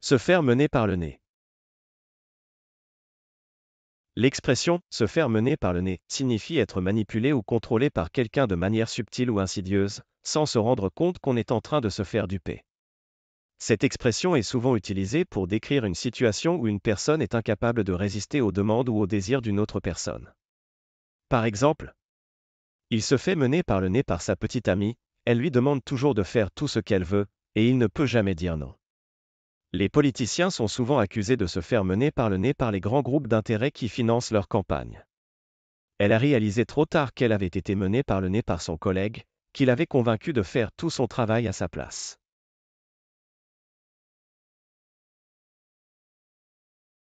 Se faire mener par le nez. L'expression se faire mener par le nez signifie être manipulé ou contrôlé par quelqu'un de manière subtile ou insidieuse, sans se rendre compte qu'on est en train de se faire duper. Cette expression est souvent utilisée pour décrire une situation où une personne est incapable de résister aux demandes ou aux désirs d'une autre personne. Par exemple, il se fait mener par le nez par sa petite amie, elle lui demande toujours de faire tout ce qu'elle veut, et il ne peut jamais dire non. Les politiciens sont souvent accusés de se faire mener par le nez par les grands groupes d'intérêts qui financent leur campagne. Elle a réalisé trop tard qu'elle avait été menée par le nez par son collègue, qu'il avait convaincu de faire tout son travail à sa place.